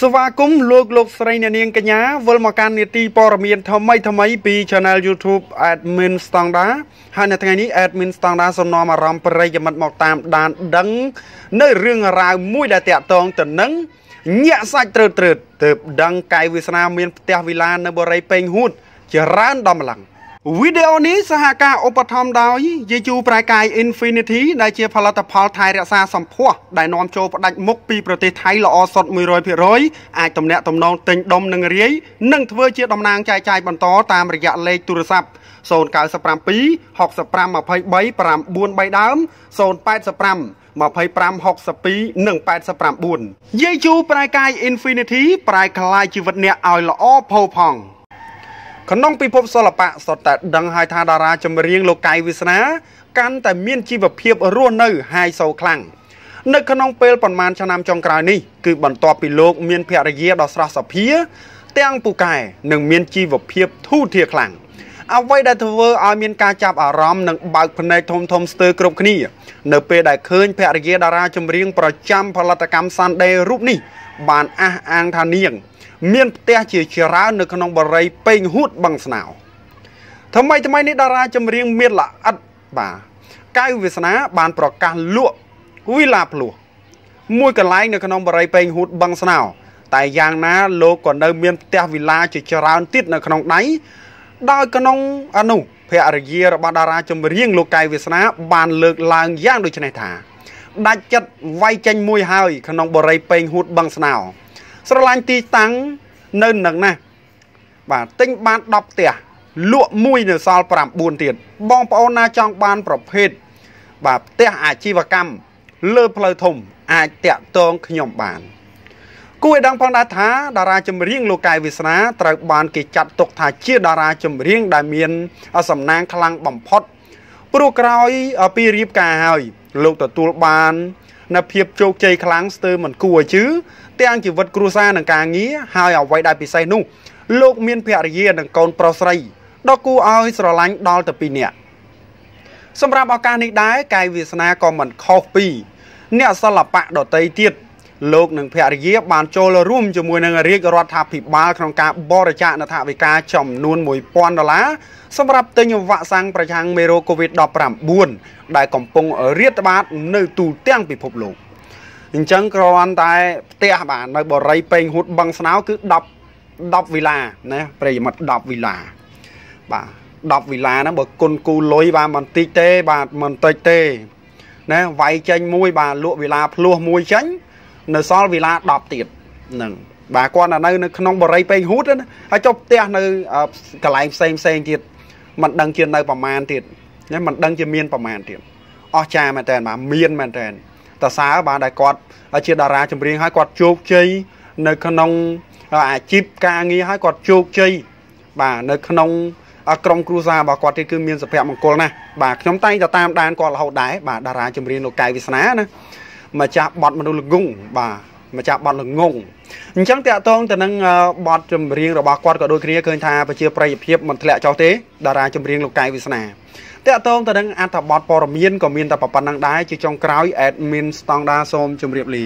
ស្វាគមន៍លោកលោកស្រីអ្នកនាងកញ្ញាវិលមកកាន់នីតិព័រមានថ្មីថ្មីពី Channel YouTube Admin Standard ហើយនៅថ្ងៃនេះ Admin Standard សំណមអារម្មណ៍ប្រិយមិត្តមកតាមដានដឹងនៅរឿងរ៉ាវមួយដែលតាក់ទងទៅនឹងញាក់សាច់ត្រើតត្រើតទើបដឹងកាយវាសនាមានផ្ទះវិឡានៅបរិយពេញហួតច្រើនដំឡើងវីដេអូនេះសហការឧបត្ថម្ភដោយយេជូប្រែកាយ Infinity ដែលជា ផលិតផលថែរក្សាសម្ផស្សដែលនាំចូលផ្ដាច់មុខពីប្រទេសថៃល្អសុទ្ធ100%អាចទំនាក់ទំនងទិញដុំនិងរាយនិងធ្វើជាតំណាងចែកចាយបន្តតាមរយៈលេខទូរស័ព្ទ097 6523 933ដើម085 2562និង89យាយជូប្រែកាយ Infinity ប្រែក្លាយជីវិតអ្នកឲ្យល្អផូរផង់ក្នុងពិភពសិល្បៈសុទ្ធតែដឹងហើយថាតារាចម្រៀងលោកកៃវាសនាកាន់តែមានជីវភាពរស់នៅហាយសូរខ្លាំងនៅក្នុងពេលប្រមាណឆ្នាំចុងក្រោយនេះគឺបន្ទាប់ពីលោកមានភរិយាដ៏ស្រស់សភាទាំងពូកែនិងមានជីវភាពធូរធារខ្លាំងអ្វីដែលធ្វើឲ្យមានការចាប់អារម្មណ៍និងបើកភ្នែកធំធំស្ទើរគ្រប់គ្នានៅពេលដែលឃើញភរិយាតារាចម្រៀងប្រចាំផលិតកម្ម Sunday រូបនេះ បានអះអាងថានាង មានផ្ទះជាច្រើននៅក្នុងបរិយាពេងហួតបឹងស្នោថ្មីថ្មីនេះតារាចម្រៀងមានល្អិតបាទកៅវាសនាបានប្រកាសលក់វីឡាភ្លោះមួយកន្លែងនៅក្នុងបរិយាពេងហួតបឹងស្នោតែយ៉ាងណាលោកក៏នៅមានផ្ទះវីឡាជាច្រើនទៀតនៅក្នុងដៃដោយក្នុងអនុភរិយារបស់តារាចម្រៀងលោកកែវវាសនាបាន លើកឡើងយ៉ាងដូចនេះថាដាច់ចិត្តវាយចេញមួយហើយ ក្នុងបរិយពេងហួតបឹងស្នោស្រឡាញ់ទីតាំងនៅនឹងណាបាទទិញបាន10ផ្ទះលក់មួយនៅសល់9ទៀត បងប្អូនណាចង់បានប្រភេទបាទផ្ទះអាជីវកម្មលើផ្លូវធំ អាចតាក់ទងខ្ញុំបានគួរឲ្យដឹងផងដែរថាតារាចម្រៀងលោកកាយវាសនាត្រូវបានគេចាត់ទុកថាជាតារាចម្រៀងដែលមានសំណាងខ្លាំងបំផុត ព្រោះក្រោយពីរៀបការហើយ លោកទទួលបាន នៅភាពជោគជ័យខ្លាំងស្ទើរមិនគួរឲ្យជឿទាំងជីវិតគ្រួសារនិងការងារហើយអ្វីដែលពិសេសនោះលោកមានភរិយា និងកូនប្រុសស្រីដ៏គួរឲ្យស្រឡាញ់ដល់ទៅពីរនាក់សម្រាប់ឱកាសនេះដែរកាយវាសនាក៏មិនខុសពី អ្នកសិល្បៈដតីទៀតលោកនិងភរិយាបានចូលរួមជាមួយនឹងរាជរដ្ឋាភិបាលក្នុងការបរិច្ចាគនថវិកាចំនួន1000ដុល្លារសម្រាប់ទិញវ៉ាក់សាំងប្រឆាំងមេរោគ COVID-19 ដែលកំពុងរាតត្បាត នៅទូទាំង ពិភពលោកអញ្ចឹងគ្រាន់តែផ្ទះបាទនៅបរិយពេញហួតបឹងស្នោគឺ10 10វិឡាណាប្រិយមិត្ត10វិឡាបាទ10វិឡាហ្នឹងបើគុណគូលុយបាទមិនតិចទេបាទមិនតិចទេណាវាយចេញមួយបាទលក់វិឡាភ្លោះមួយចេញនៅសល់វេលា10ទៀតនឹងបាទគាត់នៅនៅ ក្នុងបរិយពេងហូតណាហើយចុះផ្ទះនៅកន្លែងផ្សេងផ្សេងទៀតមិនដឹងជានៅប្រមាណទៀតណាមិនដឹងជាមានប្រមាណទៀតអស្ចារ្យមែនតើបាទមានមែនតើតសើបាទដែលគាត់ជាតារាចម្រៀងហើយគាត់ជោគជ័យនៅក្នុងអាជីពការងារហើយគាត់ជោគជ័យបាទនៅក្នុងក្រុមគ្រួសាររបស់គាត់ទៀតគឺមានសុភមង្គលណាស់បាទខ្ញុំតែងតែតាមដានគាត់រហូតដែរបាទតារាចម្រៀងលោកកៅវាសនាណាម្ចាស់បទមនុស្សល្ងងបាទម្ចាស់បទល្ងងអញ្ចឹងតកតងទៅនឹងបទចម្រៀងរបស់គាត់ក៏ដូចគ្នាឃើញថាប្រជាប្រិយភាពមិនធ្លាក់ចុះទេតារាចម្រៀងលោកកែវវាសនាតកតងទៅនឹងអត្ថបទព័ត៌មានក៏មានតែប៉ុណ្្នឹងដែរជាចុងក្រោយ admin ស្តង់ដាសូមជម្រាបលា